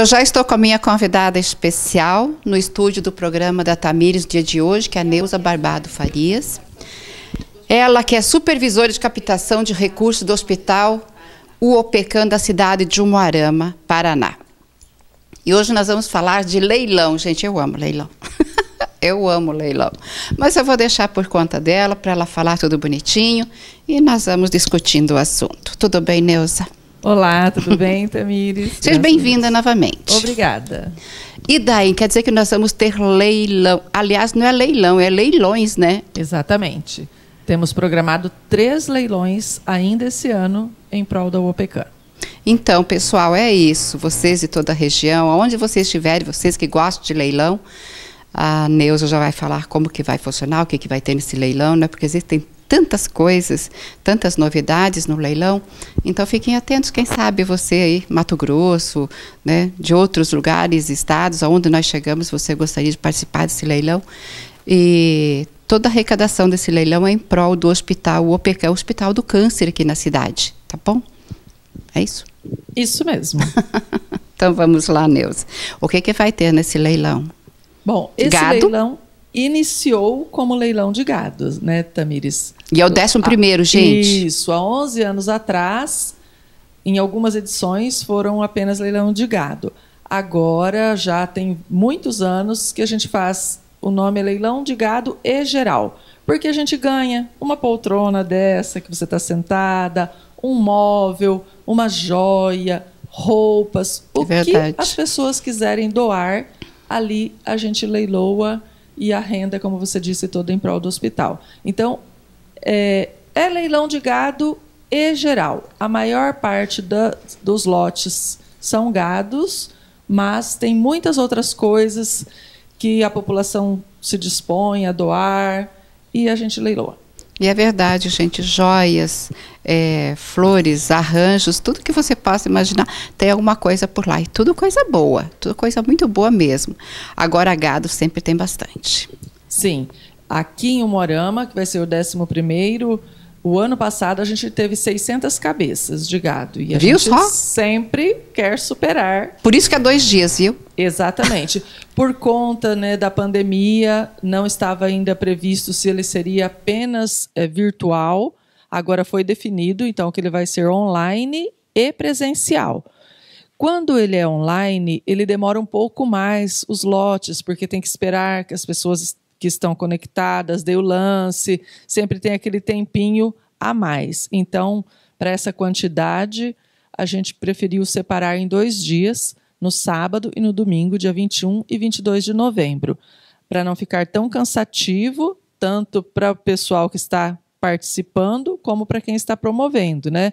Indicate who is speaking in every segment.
Speaker 1: Eu já estou com a minha convidada especial no estúdio do programa da Tamires dia de hoje, que é a Neuza Barbado Farias. Ela que é supervisora de captação de recursos do Hospital UOPECAN da cidade de Umuarama, Paraná. E hoje nós vamos falar de leilão. Gente, eu amo leilão. eu amo leilão. Mas eu vou deixar por conta dela para ela falar tudo bonitinho e nós vamos discutindo o assunto. Tudo bem, Neuza? Olá, tudo bem, Tamires? Seja bem-vinda novamente. Obrigada. E daí, quer dizer que nós vamos ter leilão. Aliás, não é leilão,
Speaker 2: é leilões, né? Exatamente. Temos programado três leilões ainda esse ano em prol da UOPECAN. Então, pessoal, é isso. Vocês de toda a
Speaker 1: região, aonde vocês estiverem, vocês que gostam de leilão, a Neuza já vai falar como que vai funcionar, o que, que vai ter nesse leilão, né? Porque existem tantas coisas, tantas novidades no leilão. Então fiquem atentos, quem sabe você aí, Mato Grosso, né, de outros lugares, estados, aonde nós chegamos, você gostaria de participar desse leilão. E toda a arrecadação desse leilão é em prol do hospital, o é o Hospital do Câncer aqui na cidade, tá bom? É isso?
Speaker 2: Isso mesmo.
Speaker 1: então vamos lá, Neuza. O que, que vai ter nesse leilão?
Speaker 2: Bom, esse Gado, leilão iniciou como leilão de gado, né, Tamires? E é o décimo primeiro, gente. Isso, há 11 anos atrás, em algumas edições, foram apenas leilão de gado. Agora, já tem muitos anos que a gente faz o nome é leilão de gado e geral, porque a gente ganha uma poltrona dessa que você está sentada, um móvel, uma joia, roupas, é o que as pessoas quiserem doar, ali a gente leiloa e a renda, como você disse, toda em prol do hospital. Então, é, é leilão de gado e geral. A maior parte da, dos lotes são gados, mas tem muitas outras coisas que a população se dispõe a doar e a gente leiloa. E é verdade, gente, joias,
Speaker 1: é, flores, arranjos, tudo que você possa imaginar, tem alguma coisa por lá. E tudo coisa boa, tudo coisa muito boa mesmo. Agora, gado sempre tem bastante.
Speaker 2: Sim. Aqui em Umorama, que vai ser o 11 primeiro o ano passado a gente teve 600 cabeças de gado e a viu gente só? sempre quer superar. Por isso que é dois dias, viu? Exatamente. Por conta né, da pandemia, não estava ainda previsto se ele seria apenas é, virtual. Agora foi definido, então, que ele vai ser online e presencial. Quando ele é online, ele demora um pouco mais os lotes, porque tem que esperar que as pessoas que estão conectadas, dei o lance, sempre tem aquele tempinho a mais. Então, para essa quantidade, a gente preferiu separar em dois dias, no sábado e no domingo, dia 21 e 22 de novembro, para não ficar tão cansativo, tanto para o pessoal que está participando, como para quem está promovendo, né?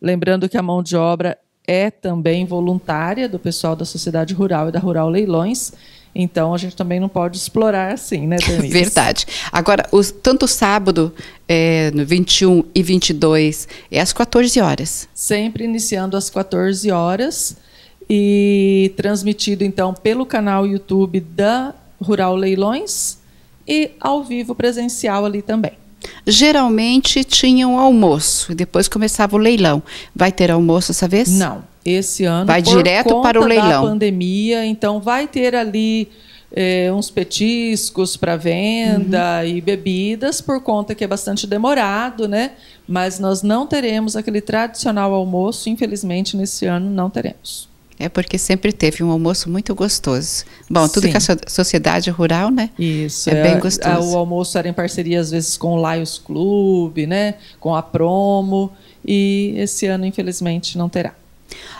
Speaker 2: Lembrando que a mão de obra é também voluntária do pessoal da Sociedade Rural e da Rural Leilões. Então a gente também não pode explorar assim, né, Denise? Verdade.
Speaker 1: Agora, os, tanto sábado, é, no 21 e 22, é às 14 horas.
Speaker 2: Sempre iniciando às 14 horas e transmitido então pelo canal YouTube da Rural Leilões e ao vivo presencial ali também. Geralmente tinha um almoço e depois
Speaker 1: começava o leilão. Vai ter almoço essa vez? Não
Speaker 2: esse ano vai direto para o leilão. Da pandemia, então vai ter ali é, uns petiscos para venda uhum. e bebidas por conta que é bastante demorado, né? Mas nós não teremos aquele tradicional almoço, infelizmente nesse ano não teremos. É porque sempre teve
Speaker 1: um almoço muito gostoso. Bom, tudo Sim. que a sociedade rural, né? Isso. É, é bem é, gostoso. A, o
Speaker 2: almoço era em parceria, às vezes, com o Lions Club, né? Com a Promo. E esse ano, infelizmente, não terá.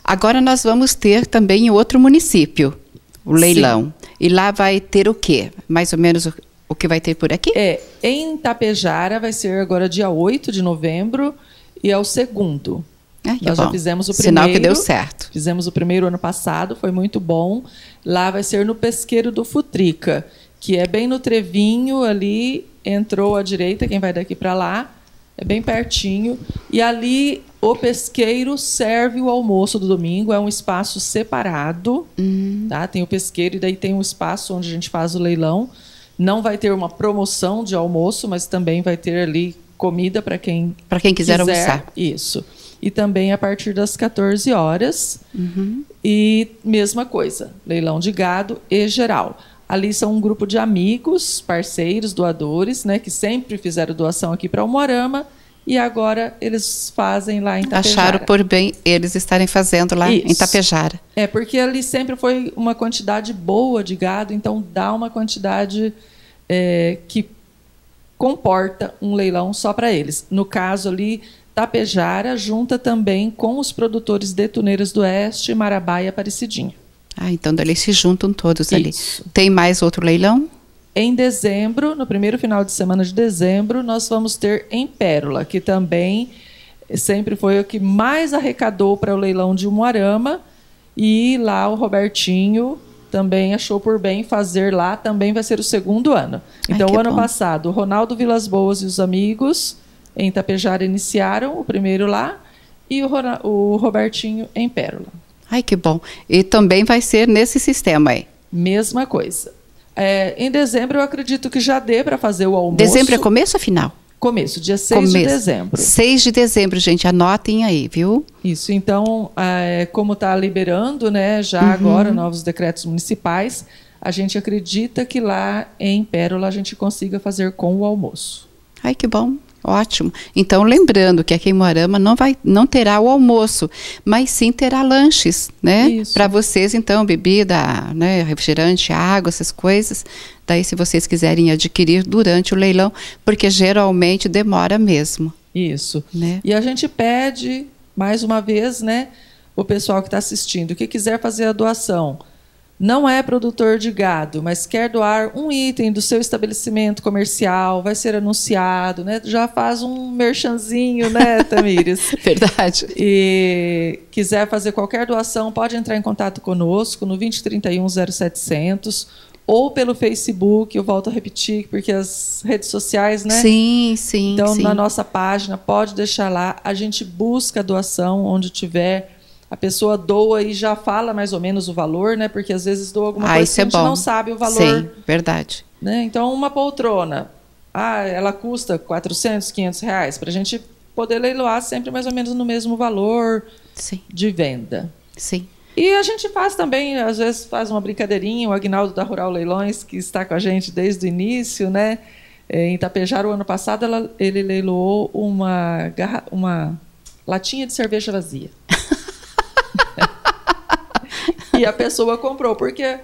Speaker 1: Agora nós vamos ter também em outro
Speaker 2: município
Speaker 1: o leilão. Sim.
Speaker 2: E lá vai ter o quê? Mais ou menos o, o que vai ter por aqui? É, em Tapejara vai ser agora dia 8 de novembro e é o segundo. Ai, Nós bom. já fizemos o primeiro. Sinal que deu certo. Fizemos o primeiro ano passado, foi muito bom. Lá vai ser no Pesqueiro do Futrica, que é bem no Trevinho ali, entrou à direita, quem vai daqui para lá é bem pertinho. E ali o pesqueiro serve o almoço do domingo, é um espaço separado. Uhum. Tá? Tem o pesqueiro e daí tem um espaço onde a gente faz o leilão. Não vai ter uma promoção de almoço, mas também vai ter ali comida para quem para quem quiser, quiser, almoçar. Isso. E também a partir das 14 horas. Uhum. E mesma coisa, leilão de gado e geral. Ali são um grupo de amigos, parceiros, doadores, né, que sempre fizeram doação aqui para o Moarama e agora eles fazem lá em Itapejara. Acharam por bem eles
Speaker 1: estarem fazendo lá Isso. em
Speaker 2: Itapejara. É, porque ali sempre foi uma quantidade boa de gado, então dá uma quantidade é, que comporta um leilão só para eles. No caso ali, Tapejara junta também com os produtores de Tuneiras do Oeste, Marabá e Aparecidinha.
Speaker 1: Ah, então eles se juntam todos Isso. ali. Tem mais outro leilão?
Speaker 2: Em dezembro, no primeiro final de semana de dezembro, nós vamos ter em Pérola, que também sempre foi o que mais arrecadou para o leilão de Umuarama. E lá o Robertinho também achou por bem fazer lá, também vai ser o segundo ano. Então, Ai, o ano bom. passado, Ronaldo Vilas Boas e os amigos em Tapejara iniciaram o primeiro lá e o, Robertinho em Pérola.
Speaker 1: Ai, que bom. E também vai ser nesse sistema aí. Mesma coisa.
Speaker 2: É, em dezembro, eu acredito que já dê para fazer o almoço. Dezembro é
Speaker 1: começo ou final?
Speaker 2: Começo, dia 6 começo. de dezembro.
Speaker 1: 6 de dezembro, gente,
Speaker 2: anotem aí, viu? Isso, então, é, como está liberando né, já uhum. agora novos decretos municipais, a gente acredita que lá em Pérola a gente consiga fazer com o almoço.
Speaker 1: Ai, que bom. Ótimo. Então, lembrando que a Queimoarama não, vai, não terá o almoço, mas sim terá lanches, né? Para vocês, então, bebida, né, refrigerante, água, essas coisas. Daí, se vocês quiserem adquirir durante o leilão, porque geralmente demora mesmo.
Speaker 2: Isso. Né? E a gente pede, mais uma vez, né, o pessoal que está assistindo, que quiser fazer a doação não é produtor de gado, mas quer doar um item do seu estabelecimento comercial, vai ser anunciado, né? Já faz um merchanzinho, né, Tamires? Verdade. E quiser fazer qualquer doação, pode entrar em contato conosco no 2031 0700 ou pelo Facebook, eu volto a repetir, porque as redes sociais, né? Sim,
Speaker 1: sim. Então, sim. na
Speaker 2: nossa página, pode deixar lá. A gente busca a doação onde tiver a pessoa doa e já fala mais ou menos o valor, né? Porque às vezes doa alguma ah, coisa que é a gente bom. não sabe o valor. Sim, verdade. Né? Então, uma poltrona, ah, ela custa 400, 500 reais, para a gente poder leiloar sempre mais ou menos no mesmo valor Sim. de venda. Sim. E a gente faz também, às vezes faz uma brincadeirinha, o Agnaldo da Rural Leilões, que está com a gente desde o início, né? É, em Itapejara, o ano passado, ela, ele leiloou uma, garra, uma latinha de cerveja vazia e a pessoa comprou, porque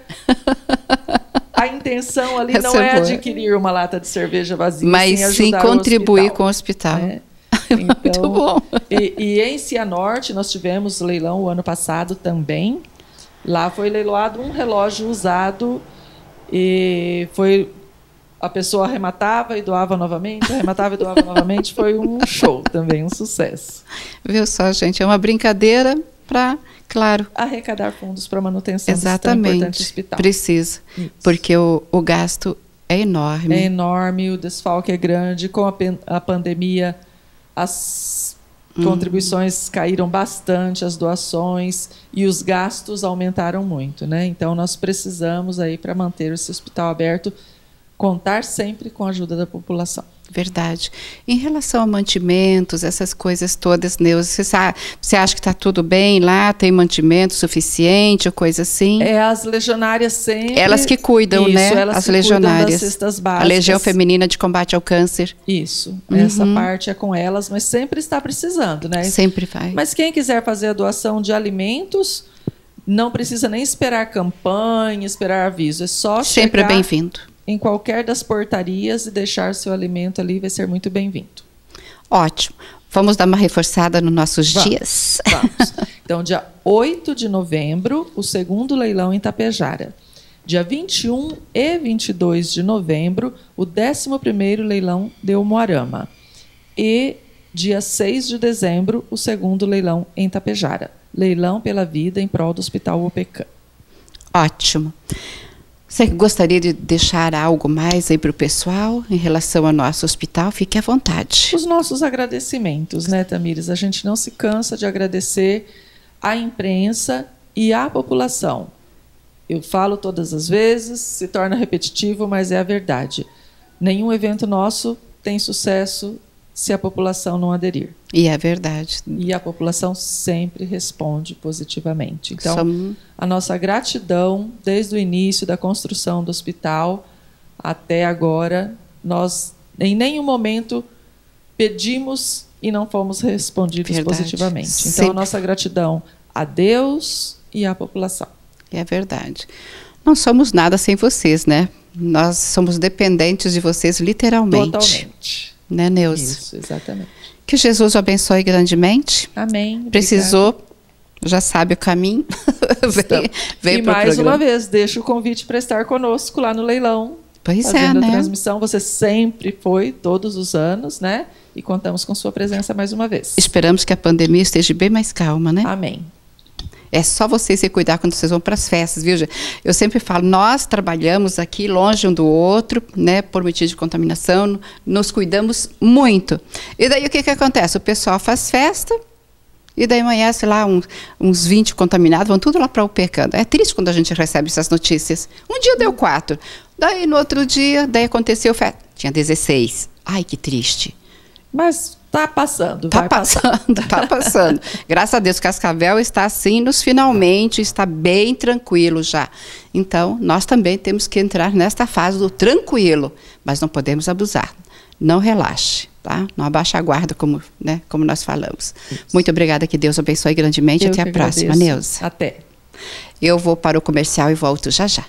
Speaker 2: a intenção ali Essa não é, é adquirir uma lata de cerveja vazia, mas sim, sim contribuir
Speaker 1: com o hospital. É.
Speaker 2: É então, Muito bom. E, e em Cianorte nós tivemos leilão o ano passado também. Lá foi leiloado um relógio usado e foi a pessoa arrematava e doava novamente, arrematava e doava novamente. Foi um show também, um sucesso.
Speaker 1: Viu só, gente? É uma brincadeira
Speaker 2: para Claro. Arrecadar fundos para manutenção Exatamente. desse importante hospital. Precisa, Isso. porque o, o gasto é enorme. É enorme, o desfalque é grande. Com a, a pandemia, as hum. contribuições caíram bastante, as doações e os gastos aumentaram muito, né? Então nós precisamos aí para manter esse hospital aberto contar sempre com a ajuda da população. Verdade. Em relação a mantimentos, essas coisas todas,
Speaker 1: Neuza, você, sabe, você acha que está tudo bem lá? Tem mantimento suficiente ou coisa assim?
Speaker 2: É, as legionárias sempre. Elas que cuidam, Isso, né? Elas as legionárias. cestas básicas. A Legião
Speaker 1: Feminina de Combate ao Câncer.
Speaker 2: Isso. Uhum. Essa parte é com elas, mas sempre está precisando, né? Sempre vai. Mas quem quiser fazer a doação de alimentos, não precisa nem esperar campanha, esperar aviso. É só Sempre é bem-vindo em qualquer das portarias e deixar seu alimento ali vai ser muito bem-vindo.
Speaker 1: Ótimo. Vamos dar uma reforçada nos nossos vamos, dias.
Speaker 2: Vamos. Então, dia 8 de novembro, o segundo leilão em Tapejara. Dia 21 e 22 de novembro, o 11º leilão de Moarama. E dia 6 de dezembro, o segundo leilão em Tapejara. Leilão pela vida em prol do Hospital OPECAM.
Speaker 1: Ótimo. Você gostaria de deixar algo mais aí para o pessoal em
Speaker 2: relação ao nosso hospital? Fique à vontade. Os nossos agradecimentos, né, Tamires? A gente não se cansa de agradecer à imprensa e à população. Eu falo todas as vezes, se torna repetitivo, mas é a verdade. Nenhum evento nosso tem sucesso se a população não aderir. E é verdade. E a população sempre responde positivamente. Então, Som... a nossa gratidão, desde o início da construção do hospital até agora, nós em nenhum momento pedimos e não fomos respondidos verdade. positivamente. Então, sempre. a nossa gratidão a Deus e à população. É verdade.
Speaker 1: Não somos nada sem vocês, né? Nós somos dependentes de vocês, literalmente.
Speaker 2: Totalmente.
Speaker 1: Né, Neuza? Isso, exatamente. Que Jesus o abençoe grandemente.
Speaker 2: Amém. Obrigada. Precisou,
Speaker 1: já sabe o caminho. vem, vem e mais programa. uma
Speaker 2: vez, deixa o convite para estar conosco lá no leilão. Pois é, né? a transmissão, você sempre foi, todos os anos, né? E contamos com sua presença mais uma vez.
Speaker 1: Esperamos que a pandemia esteja bem mais calma, né? Amém. É só vocês se cuidar quando vocês vão para as festas, viu? Gente? Eu sempre falo, nós trabalhamos aqui longe um do outro, né, por motivo de contaminação, nos cuidamos muito. E daí o que que acontece? O pessoal faz festa, e daí amanhece lá uns, uns 20 contaminados, vão tudo lá para o pecando. É triste quando a gente recebe essas notícias. Um dia deu quatro, daí no outro dia, daí aconteceu, festa, tinha 16. Ai, que triste. Mas Tá passando. Tá passando, tá passando. Graças a Deus, Cascavel está assim, nos finalmente está bem tranquilo já. Então, nós também temos que entrar nesta fase do tranquilo, mas não podemos abusar. Não relaxe. Tá? Não abaixa a guarda, como, né, como nós falamos. Isso. Muito obrigada, que Deus abençoe grandemente. Eu Até a próxima, agradeço. Neuza. Até. Eu vou para o comercial e volto já já.